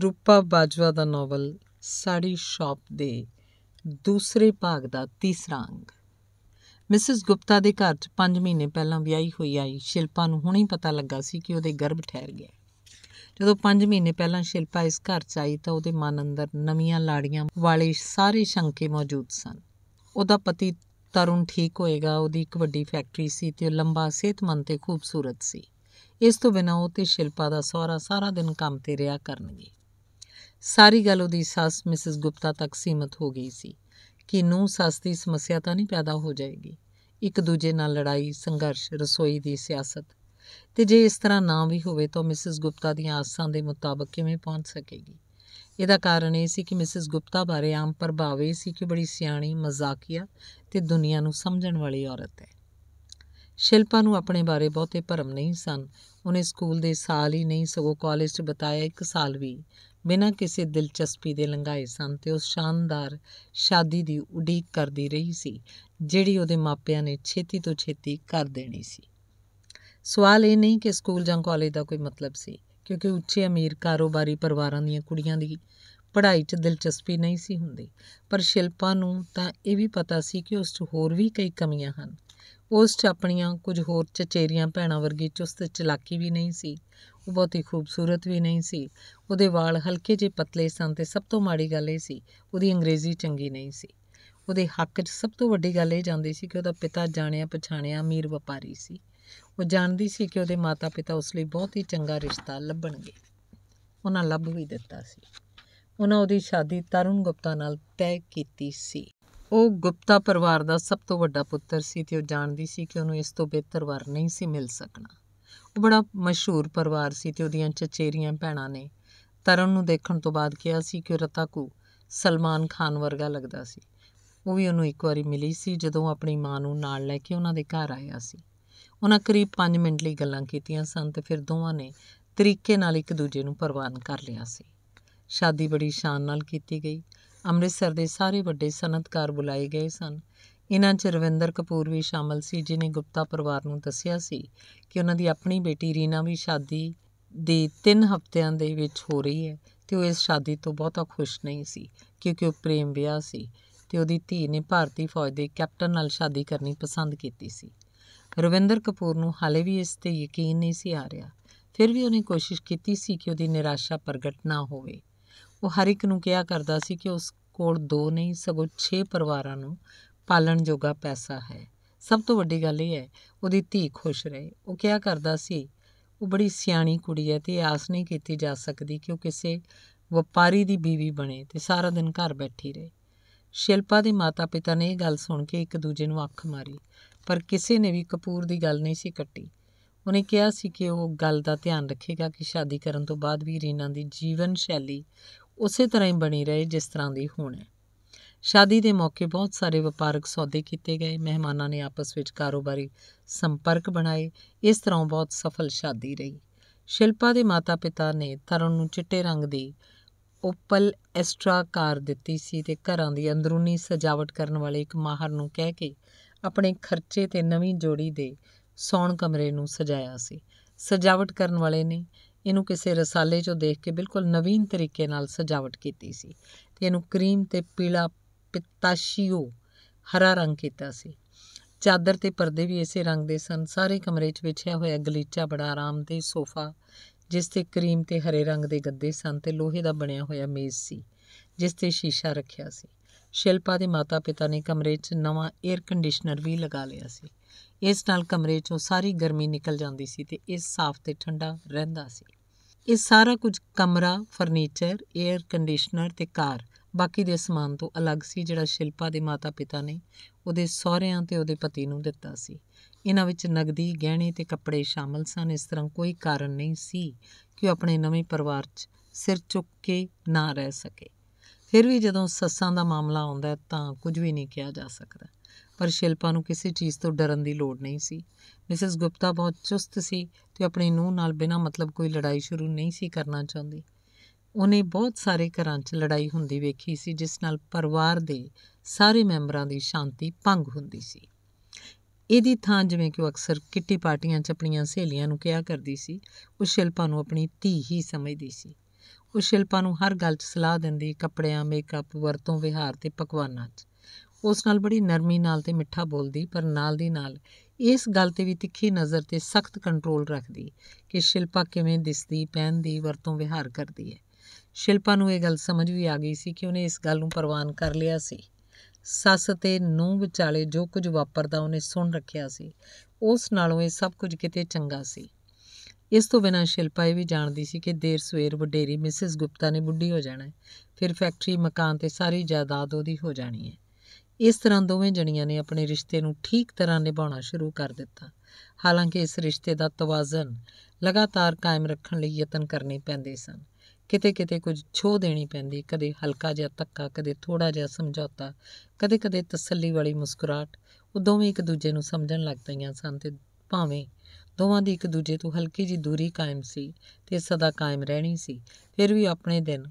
ਰੂਪਾ ਬਾਜਵਾ ਦਾ novel sari shop ਦੇ ਦੂਸਰੇ ਭਾਗ ਦਾ ਤੀਸਰਾ ਅੰਗ ਮਿਸਿਸ ਗੁਪਤਾ ਦੇ ਘਰ 'ਚ 5 ਮਹੀਨੇ ਪਹਿਲਾਂ ਵਿਆਹੀ ਹੋਈ ਆਈ ਸ਼ਿਲਪਾ ਨੂੰ ਹੁਣੇ ਪਤਾ ਲੱਗਾ ਸੀ ਕਿ ਉਹਦੇ ਗਰਭ ਠਹਿਰ ਗਿਆ ਜਦੋਂ 5 ਮਹੀਨੇ ਪਹਿਲਾਂ ਸ਼ਿਲਪਾ ਇਸ ਘਰ 'ਚ ਆਈ ਤਾਂ ਉਹਦੇ ਮਨ ਅੰਦਰ ਨਵੀਆਂ ਲਾੜੀਆਂ ਵਾਲੇ ਸਾਰੇ ਸ਼ੰਕੇ ਮੌਜੂਦ ਸਨ ਉਹਦਾ ਪਤੀ ਤਰੁਣ ਠੀਕ ਹੋਏਗਾ ਉਹਦੀ ਇੱਕ ਵੱਡੀ ਫੈਕਟਰੀ ਸੀ ਤੇ ਉਹ ਲੰਬਾ ਸਿਹਤਮੰਦ ਤੇ ਖੂਬਸੂਰਤ ਸੀ ਇਸ ਤੋਂ ਬਿਨਾਂ ਉਹ ਤੇ ਸ਼ਿਲਪਾ ਦਾ ਸਹੁਰਾ ਸਾਰਾ ਦਿਨ ਕੰਮ ਤੇ ਰਿਹਾ ਕਰਨਗੇ ਸਾਰੀ ਗੱਲ ਉਹਦੀ ਸੱਸ ਮਿਸਿਸ ਗੁਪਤਾ ਤੱਕ ਸੀਮਤ ਹੋ ਗਈ ਸੀ ਕਿ ਨੂੰ ਸੱਸ ਦੀ ਸਮੱਸਿਆ ਤਾਂ ਨਹੀਂ ਪੈਦਾ ਹੋ ਜਾਏਗੀ ਇੱਕ ਦੂਜੇ ਨਾਲ ਲੜਾਈ ਸੰਘਰਸ਼ ਰਸੋਈ ਦੀ ਸਿਆਸਤ ਤੇ ਜੇ ਇਸ ਤਰ੍ਹਾਂ ਨਾ ਵੀ ਹੋਵੇ ਤਾਂ ਮਿਸਿਸ ਗੁਪਤਾ ਦੀਆਂ ਆਸਾਂ ਦੇ ਮੁਤਾਬਕ ਕਿਵੇਂ ਪਹੁੰਚ ਸਕੇਗੀ ਇਹਦਾ ਕਾਰਨ ਇਹ ਸੀ ਕਿ ਮਿਸਿਸ ਗੁਪਤਾ ਬਾਰੇ ਆਮ ਪਰਭਾਵੇ ਸੀ ਕਿ ਬੜੀ ਸਿਆਣੀ ਮਜ਼ਾਕੀਆ ਤੇ ਦੁਨੀਆ ਨੂੰ ਸਮਝਣ ਵਾਲੀ ਔਰਤ ਹੈ ਸ਼ਿਲਪਾ ਨੂੰ ਆਪਣੇ ਬਾਰੇ ਬਹੁਤੇ ਭਰਮ ਨਹੀਂ ਸਨ ਉਹਨੇ ਸਕੂਲ ਦੇ ਸਾਲ ਹੀ ਨਹੀਂ ਸਗੋਂ ਕਾਲਜ 'ਚ ਬਤਾਇਆ ਇੱਕ ਸਾਲ ਵੀ ਬਿਨਾਂ ਕਿਸੇ ਦਿਲਚਸਪੀ ਦੇ ਲੰਘਾਏ ਸਨ ਤੇ ਉਸ ਸ਼ਾਨਦਾਰ ਸ਼ਾਦੀ ਦੀ ਉਡੀਕ ਕਰਦੀ ਰਹੀ ਸੀ ਜਿਹੜੀ ਉਹਦੇ ਮਾਪਿਆਂ ਨੇ ਛੇਤੀ ਤੋਂ ਛੇਤੀ ਕਰ ਦੇਣੀ ਸੀ ਸਵਾਲ ਇਹ ਨਹੀਂ ਕਿ ਸਕੂਲ ਜਾਂ ਕਾਲਜ ਦਾ ਕੋਈ ਮਤਲਬ ਸੀ ਕਿਉਂਕਿ ਉੱਚੇ ਅਮੀਰ ਕਾਰੋਬਾਰੀ ਪਰਿਵਾਰਾਂ ਦੀਆਂ ਕੁੜੀਆਂ ਦੀ ਪੜ੍ਹਾਈ 'ਚ ਦਿਲਚਸਪੀ ਨਹੀਂ ਸੀ ਹੁੰਦੀ ਪਰ ਸ਼ਿਲਪਾ ਨੂੰ ਤਾਂ ਇਹ ਵੀ ਪਤਾ ਸੀ ਕਿ ਉਸ 'ਚ ਹੋਰ ਵੀ ਕਈ ਕਮੀਆਂ ਹਨ ਉਸ 'ਚ ਆਪਣੀਆਂ ਕੁਝ ਹੋਰ ਚਚੇਰੀਆਂ ਭੈਣਾਂ ਵਰਗੀ ਚੁਸਤ ਚਲਾਕੀ ਵੀ ਨਹੀਂ ਸੀ ਉਹ ਬਹੁਤ ਹੀ ਖੂਬਸੂਰਤ ਵੀ ਨਹੀਂ ਸੀ ਉਹਦੇ ਵਾਲ ਹਲਕੇ ਜਿਹੇ ਪਤਲੇ ਸਨ ਤੇ ਸਭ ਤੋਂ ਮਾੜੀ ਗੱਲ ਇਹ ਸੀ ਉਹਦੀ ਅੰਗਰੇਜ਼ੀ ਚੰਗੀ ਨਹੀਂ ਸੀ ਉਹਦੇ ਹੱਕ 'ਚ ਸਭ ਤੋਂ ਵੱਡੀ ਗੱਲ ਇਹ ਜਾਂਦੀ ਸੀ ਕਿ ਉਹਦਾ ਪਿਤਾ ਜਾਣਿਆ ਪਛਾਣਿਆ ਅਮੀਰ ਵਪਾਰੀ ਸੀ ਉਹ ਜਾਣਦੀ ਸੀ ਕਿ ਉਹਦੇ ਮਾਤਾ-ਪਿਤਾ ਉਸ ਲਈ ਬਹੁਤ ਹੀ ਚੰਗਾ ਰਿਸ਼ਤਾ ਲੱਭਣਗੇ ਉਹਨਾਂ ਲੱਭ ਵੀ ਦਿੱਤਾ ਸੀ ਉਹਨਾਂ ਉਹਦੀ ਸ਼ਾਦੀ ਤਰੁਣ ਗੁਪਤਾ ਨਾਲ ਤੈਅ ਕੀਤੀ ਸੀ ਉਹ ਗੁਪਤਾ ਪਰਿਵਾਰ ਦਾ ਸਭ ਤੋਂ ਵੱਡਾ ਪੁੱਤਰ ਸੀ ਤੇ ਉਹ ਜਾਣਦੀ ਸੀ ਕਿ ਉਹਨੂੰ ਇਸ ਤੋਂ ਬਿਹਤਰ ਵਰ ਨਹੀਂ ਸੀ ਮਿਲ ਸਕਣਾ ਉਹ ਬੜਾ ਮਸ਼ਹੂਰ ਪਰਿਵਾਰ ਸੀ ਤੇ ਉਹਦੀਆਂ ਚਚੇਰੀਆਂ ਭੈਣਾਂ ਨੇ ਤਰਨ ਨੂੰ ਦੇਖਣ ਤੋਂ ਬਾਅਦ ਕਿਹਾ ਸੀ ਕਿ ਰਤਾਕੂ ਸਲਮਾਨ ਖਾਨ ਵਰਗਾ ਲੱਗਦਾ ਸੀ ਉਹ ਵੀ ਉਹਨੂੰ ਇੱਕ ਵਾਰੀ ਮਿਲੀ ਸੀ ਜਦੋਂ ਆਪਣੀ ਮਾਂ ਨੂੰ ਨਾਲ ਲੈ ਕੇ ਉਹਨਾਂ ਦੇ ਘਰ ਆਇਆ ਸੀ ਉਹਨਾਂ ਕਰੀਬ 5 ਮਿੰਟ ਲਈ ਗੱਲਾਂ ਕੀਤੀਆਂ ਸਨ ਤੇ ਫਿਰ ਦੋਵਾਂ ਨੇ ਤਰੀਕੇ ਨਾਲ ਇੱਕ ਦੂਜੇ ਨੂੰ ਪ੍ਰਵਾਨ ਕਰ ਲਿਆ ਸੀ ਸ਼ਾਦੀ ਬੜੀ ਸ਼ਾਨ ਨਾਲ ਕੀਤੀ ਗਈ ਅੰਮ੍ਰਿਤਸਰ ਦੇ ਸਾਰੇ ਵੱਡੇ ਸਨਤਕਾਰ ਬੁਲਾਏ ਗਏ ਸਨ ਇਹਨਾਂ 'ਚ ਰਵਿੰਦਰ ਕਪੂਰ ਵੀ ਸ਼ਾਮਲ ਸੀ ਜਿਨੇ ਗੁਪਤਾ ਪਰਿਵਾਰ ਨੂੰ ਦੱਸਿਆ ਸੀ ਕਿ ਉਹਨਾਂ ਦੀ ਆਪਣੀ ਬੇਟੀ ਰੀਨਾ ਵੀ ਸ਼ਾਦੀ ਦੇ 3 ਹਫ਼ਤਿਆਂ ਦੇ ਵਿੱਚ ਹੋ ਰਹੀ ਹੈ ਤੇ ਉਹ ਇਸ ਸ਼ਾਦੀ ਤੋਂ ਬਹੁਤਾ ਖੁਸ਼ ਨਹੀਂ ਸੀ ਕਿਉਂਕਿ ਉਹ ਪ੍ਰੇਮ ਵਿਆਹ ਸੀ ਤੇ ਉਹਦੀ ਧੀ ਨੇ ਭਾਰਤੀ ਫੌਜ ਦੇ ਕੈਪਟਨ ਨਾਲ ਸ਼ਾਦੀ ਕਰਨੀ ਪਸੰਦ ਕੀਤੀ ਸੀ ਰਵਿੰਦਰ ਕਪੂਰ ਨੂੰ ਹਾਲੇ ਵੀ ਇਸ ਤੇ ਯਕੀਨ ਨਹੀਂ ਸੀ ਆ ਰਿਹਾ ਫਿਰ ਵੀ ਉਹਨੇ ਕੋਸ਼ਿਸ਼ ਕੀਤੀ ਸੀ ਕਿ ਉਹਦੀ ਨਿਰਾਸ਼ਾ ਪ੍ਰਗਟ ਨਾ ਹੋਵੇ ਉਹ ਹਰ ਇੱਕ ਨੂੰ ਕਿਹਾ ਕਰਦਾ ਸੀ ਕਿ ਉਸ ਕੋਲ ਦੋ ਨਹੀਂ ਸਗੋਂ 6 ਪਰਿਵਾਰਾਂ ਨੂੰ ਪਾਲਣ ਜੋਗਾ ਪੈਸਾ ਹੈ ਸਭ ਤੋਂ ਵੱਡੀ ਗੱਲ ਇਹ ਹੈ ਉਹਦੀ ਧੀ ਖੁਸ਼ ਰਹੇ ਉਹ ਕਿਹਾ ਕਰਦਾ ਸੀ ਉਹ ਬੜੀ ਸਿਆਣੀ ਕੁੜੀ ਹੈ ਤੇ ਆਸ ਨਹੀਂ ਕੀਤੀ ਜਾ ਸਕਦੀ ਕਿ ਉਹ ਕਿਸੇ ਵਪਾਰੀ ਦੀ ਬੀਵੀ ਬਣੇ ਤੇ ਸਾਰਾ ਦਿਨ ਘਰ ਬੈਠੀ ਰਹੇ ਸ਼ਿਲਪਾ ਦੇ ਮਾਤਾ-ਪਿਤਾ ਨੇ ਇਹ ਗੱਲ ਸੁਣ ਕੇ ਇੱਕ ਦੂਜੇ ਨੂੰ ਅੱਖ ਮਾਰੀ ਪਰ ਕਿਸੇ ਨੇ ਵੀ ਕਪੂਰ ਦੀ ਗੱਲ ਨਹੀਂ ਸੀ ਕੱਟੀ ਉਹਨੇ ਕਿਹਾ ਸੀ ਕਿ ਉਹ ਗੱਲ ਦਾ ਧਿਆਨ ਰੱਖੇਗਾ ਕਿ ਸ਼ਾਦੀ ਕਰਨ ਤੋਂ ਬਾਅਦ ਵੀ ਰੀਨਾ ਦੀ ਜੀਵਨ ਸ਼ੈਲੀ ਉਸੇ ਤਰ੍ਹਾਂ ਹੀ ਬਣੀ ਰਹੇ ਜਿਸ ਤਰ੍ਹਾਂ ਦੀ ਹੁਣ ਹੈ ਸ਼ਾਦੀ ਦੇ ਮੌਕੇ ਬਹੁਤ ਸਾਰੇ ਵਪਾਰਕ ਸੌਦੇ ਕੀਤੇ ਗਏ ਮਹਿਮਾਨਾਂ ਨੇ ਆਪਸ ਵਿੱਚ ਕਾਰੋਬਾਰੀ ਸੰਪਰਕ ਬਣਾਏ ਇਸ ਤਰ੍ਹਾਂ ਬਹੁਤ ਸਫਲ ਸ਼ਾਦੀ ਰਹੀ ਸ਼ਿਲਪਾ ਦੇ ਮਾਤਾ-ਪਿਤਾ ਨੇ ਤਰਨ ਨੂੰ ਚਿੱਟੇ ਰੰਗ ਦੀ ਓਪਲ ਐਸਟਰਾ ਕਾਰ ਦਿੱਤੀ ਸੀ ਤੇ ਘਰਾਂ ਦੀ ਅੰਦਰੂਨੀ ਸਜਾਵਟ ਕਰਨ ਵਾਲੇ ਇੱਕ ਮਾਹਰ ਨੂੰ ਕਹਿ ਕੇ ਆਪਣੇ ਖਰਚੇ ਤੇ ਨਵੀਂ ਜੋੜੀ ਦੇ ਸੌਣ ਕਮਰੇ ਨੂੰ ਸਜਾਇਆ ਸੀ ਸਜਾਵਟ ਕਰਨ ਵਾਲੇ ਨੇ ਇਹਨੂੰ ਕਿਸੇ ਰਸਾਲੇ 'ਚੋਂ ਦੇਖ ਕੇ ਬਿਲਕੁਲ ਨਵੀਨ ਤਰੀਕੇ ਨਾਲ ਸਜਾਵਟ ਕੀਤੀ ਸੀ ਤੇ ਇਹਨੂੰ ਕਰੀਮ ਤੇ ਪੀਲਾ ਪਿਤਾਸ਼ੀਓ ਹਰਾ ਰੰਗ ਕੀਤਾ ਸੀ ਚਾਦਰ ਤੇ ਪਰਦੇ ਵੀ ਇਸੇ ਰੰਗ ਦੇ ਸਨ ਸਾਰੇ ਕਮਰੇ 'ਚ ਵਿਛਿਆ ਹੋਇਆ ਗਲੀਚਾ ਬੜਾ ਆਰਾਮ ਤੇ ਸੋਫਾ ਜਿਸ ਤੇ ਕਰੀਮ ਤੇ ਹਰੇ ਰੰਗ ਦੇ ਗੱਦੇ ਸਨ ਤੇ ਲੋਹੇ ਦਾ ਬਣਿਆ ਹੋਇਆ ਮੇਜ਼ ਸੀ ਜਿਸ ਤੇ ਸ਼ੀਸ਼ਾ ਰੱਖਿਆ ਸੀ ਸ਼ਿਲਪਾ ਦੇ ਮਾਤਾ-ਪਿਤਾ ਨੇ ਕਮਰੇ 'ਚ ਨਵਾਂ 에ਅਰ ਕੰਡੀਸ਼ਨਰ ਵੀ ਲਗਾ ਲਿਆ ਸੀ ਇਸ ਨਾਲ ਕਮਰੇ 'ਚੋਂ ਸਾਰੀ ਗਰਮੀ ਨਿਕਲ ਜਾਂਦੀ ਸੀ ਤੇ ਇਹ ਸਾਫ਼ ਤੇ ਠੰਡਾ ਰਹਿੰਦਾ ਸੀ ਇਹ ਸਾਰਾ ਕੁਝ ਕਮਰਾ ਫਰਨੀਚਰ 에ਅਰ ਕੰਡੀਸ਼ਨਰ ਤੇ ਕਾਰ ਬਾਕੀ ਦੇ ਸਮਾਨ ਤੋਂ ਅਲੱਗ ਸੀ ਜਿਹੜਾ ਸ਼ਿਲਪਾ ਦੇ ਮਾਤਾ-ਪਿਤਾ ਨੇ ਉਹਦੇ ਸਹੁਰਿਆਂ ਤੇ ਉਹਦੇ ਪਤੀ ਨੂੰ ਦਿੱਤਾ ਸੀ ਇਹਨਾਂ ਵਿੱਚ ਨਗਦੀ ਗਹਿਣੇ ਤੇ ਕੱਪੜੇ ਸ਼ਾਮਲ ਸਨ ਇਸ ਤਰ੍ਹਾਂ ਕੋਈ ਕਾਰਨ ਨਹੀਂ ਸੀ ਕਿ ਉਹ ਆਪਣੇ ਨਵੇਂ ਪਰਿਵਾਰ 'ਚ ਸਿਰ ਚੁੱਕ ਕੇ ਨਾ ਰਹਿ ਸਕੇ ਫਿਰ ਵੀ ਜਦੋਂ ਸੱਸਾਂ ਦਾ ਮਾਮਲਾ ਆਉਂਦਾ ਤਾਂ ਕੁਝ ਵੀ ਨਹੀਂ ਕਿਹਾ ਜਾ ਸਕਦਾ ਪਰ ਸ਼ਿਲਪਾ ਨੂੰ ਕਿਸੇ ਚੀਜ਼ ਤੋਂ ਡਰਨ ਦੀ ਲੋੜ ਨਹੀਂ ਸੀ ਮਿਸਿਸ ਗੁਪਤਾ ਬਹੁਤ ਚੁਸਤ ਸੀ ਤੇ ਆਪਣੀ ਨੂੰਹ ਨਾਲ ਬਿਨਾ ਮਤਲਬ ਕੋਈ ਲੜਾਈ ਸ਼ੁਰੂ ਨਹੀਂ ਸੀ ਕਰਨਾ ਚਾਹੁੰਦੀ ਉਹਨੇ ਬਹੁਤ ਸਾਰੇ ਘਰਾਂ 'ਚ ਲੜਾਈ ਹੁੰਦੀ ਵੇਖੀ ਸੀ ਜਿਸ ਨਾਲ ਪਰਿਵਾਰ ਦੇ ਸਾਰੇ ਮੈਂਬਰਾਂ ਦੀ ਸ਼ਾਂਤੀ ਭੰਗ ਹੁੰਦੀ ਸੀ ਇਹਦੀ ਥਾਂ ਜਿਵੇਂ ਕਿ ਉਹ ਅਕਸਰ ਕਿੱਟੀ ਪਾਰਟੀਆਂ 'ਚ ਆਪਣੀਆਂ ਸਹੇਲੀਆਂ ਨੂੰ ਕਿਹਾ ਕਰਦੀ ਸੀ ਉਹ ਸ਼ਿਲਪਾ ਨੂੰ ਆਪਣੀ ਧੀ ਹੀ ਸਮਝਦੀ ਸੀ ਉਹ ਸ਼ਿਲਪਾ ਨੂੰ ਹਰ ਗੱਲ 'ਚ ਸਲਾਹ ਦਿੰਦੀ ਕੱਪੜਿਆਂ ਮੇਕਅਪ ਵਰਤੋਂ ਵਿਹਾਰ ਤੇ ਪਕਵਾਨਾਂ 'ਚ ਉਸ ਨਾਲ ਬੜੀ ਨਰਮੀ ਨਾਲ ਤੇ ਮਿੱਠਾ ਬੋਲਦੀ ਪਰ ਨਾਲ ਦੀ ਨਾਲ ਇਸ ਗੱਲ ਤੇ ਵੀ ਤਿੱਖੀ ਨਜ਼ਰ ਤੇ ਸਖਤ ਕੰਟਰੋਲ ਰੱਖਦੀ ਕਿ ਸ਼ਿਲਪਾ ਕਿਵੇਂ ਦਿਸਦੀ ਪਹਿਨਦੀ ਵਰਤੋਂ ਵਿਹਾਰ ਕਰਦੀ ਹੈ ਸ਼ਿਲਪਾ ਨੂੰ ਇਹ ਗੱਲ ਸਮਝ ਵੀ ਆ ਗਈ ਸੀ ਕਿ ਉਹਨੇ ਇਸ ਗੱਲ ਨੂੰ ਪ੍ਰਵਾਨ ਕਰ ਲਿਆ ਸੀ ਸੱਸ ਤੇ ਨੂੰਹ ਵਿਚਾਲੇ ਜੋ ਕੁਝ ਵਾਪਰਦਾ ਉਹਨੇ ਸੁਣ ਰੱਖਿਆ ਸੀ ਉਸ ਨਾਲੋਂ ਇਹ ਸਭ ਕੁਝ ਕਿਤੇ ਚੰਗਾ ਸੀ ਇਸ ਤੋਂ ਬਿਨਾਂ ਸ਼ਿਲਪਾ ਇਹ ਵੀ ਜਾਣਦੀ ਸੀ ਕਿ ਦੇਰ ਸਵੇਰ ਵਡੇਰੀ ਮਿਸਿਸ ਗੁਪਤਾ ਨੇ ਬੁੱਢੀ ਹੋ ਜਾਣਾ ਫਿਰ ਫੈਕਟਰੀ ਮਕਾਨ ਤੇ ਸਾਰੀ ਜਾਇਦਾਦ ਉਹਦੀ ਹੋ ਜਾਣੀ ਹੈ ਇਸ ਤਰ੍ਹਾਂ ਦੋਵੇਂ ਜਣੀਆਂ ਨੇ ਆਪਣੇ ਰਿਸ਼ਤੇ ਨੂੰ ਠੀਕ ਤਰ੍ਹਾਂ ਨਿਭਾਉਣਾ ਸ਼ੁਰੂ ਕਰ ਦਿੱਤਾ ਹਾਲਾਂਕਿ ਇਸ ਰਿਸ਼ਤੇ ਦਾ ਤਵਾਜ਼ਨ ਲਗਾਤਾਰ ਕਾਇਮ ਰੱਖਣ ਲਈ ਯਤਨ ਕਰਨੇ ਪੈਂਦੇ ਸਨ ਕਿਤੇ-ਕਿਤੇ ਕੁਝ ਛੋਹ ਦੇਣੀ ਪੈਂਦੀ ਕਦੇ ਹਲਕਾ ਜਿਹਾ ਤੱਕਾ ਕਦੇ ਥੋੜਾ ਜਿਹਾ ਸਮਝੌਤਾ ਕਦੇ-ਕਦੇ ਤਸੱਲੀ ਵਾਲੀ ਮੁਸਕਰਾਟ ਉਹ ਦੋਵੇਂ ਇੱਕ ਦੂਜੇ ਨੂੰ ਸਮਝਣ ਲੱਗ ਪਈਆਂ ਸਨ ਤੇ ਭਾਵੇਂ ਦੋਵਾਂ ਦੀ ਇੱਕ ਦੂਜੇ ਤੋਂ ਹਲਕੀ ਜੀ ਦੂਰੀ ਕਾਇਮ ਸੀ ਤੇ ਸਦਾ ਕਾਇਮ ਰਹਿਣੀ ਸੀ ਫਿਰ ਵੀ ਆਪਣੇ ਦਿਨ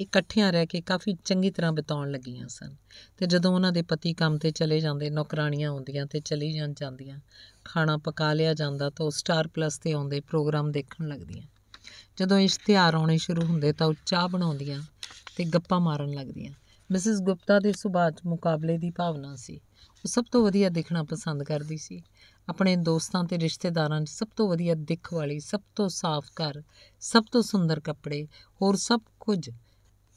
ਇਕੱਠਿਆਂ ਰਹਿ ਕੇ ਕਾਫੀ ਚੰਗੀ ਤਰ੍ਹਾਂ ਬਿਤਾਉਣ ਲੱਗੀਆਂ ਸਨ ਤੇ ਜਦੋਂ ਉਹਨਾਂ ਦੇ ਪਤੀ ਕੰਮ ਤੇ ਚਲੇ ਜਾਂਦੇ ਨੌਕਰਾਨੀਆਂ ਆਉਂਦੀਆਂ ਤੇ ਚਲੀ ਜਾਂ ਜਾਂਦੀਆਂ ਖਾਣਾ ਪਕਾ ਲਿਆ ਜਾਂਦਾ ਤਾਂ ਉਹ ਸਟਾਰ ਪਲੱਸ ਤੇ ਆਉਂਦੇ ਪ੍ਰੋਗਰਾਮ ਦੇਖਣ ਲੱਗਦੀਆਂ ਜਦੋਂ ਇਸ਼ਤਿਹਾਰ ਆਉਣੇ ਸ਼ੁਰੂ ਹੁੰਦੇ ਤਾਂ ਉਹ ਚਾਹ ਬਣਾਉਂਦੀਆਂ ਤੇ ਗੱਪਾਂ ਮਾਰਨ ਲੱਗਦੀਆਂ ਮਿਸਿਸ ਗੁਪਤਾ ਦੇ ਸੁਭਾਅ 'ਚ ਮੁਕਾਬਲੇ ਦੀ ਭਾਵਨਾ ਸੀ ਉਹ ਸਭ ਤੋਂ ਵਧੀਆ ਦੇਖਣਾ ਪਸੰਦ ਕਰਦੀ ਸੀ ਆਪਣੇ ਦੋਸਤਾਂ ਤੇ ਰਿਸ਼ਤੇਦਾਰਾਂ 'ਚ ਸਭ ਤੋਂ ਵਧੀਆ ਦਿੱਖ ਵਾਲੀ ਸਭ ਤੋਂ ਸਾਫ਼ ਘਰ ਸਭ ਤੋਂ ਸੁੰਦਰ ਕੱਪੜੇ ਹੋਰ ਸਭ ਕੁਝ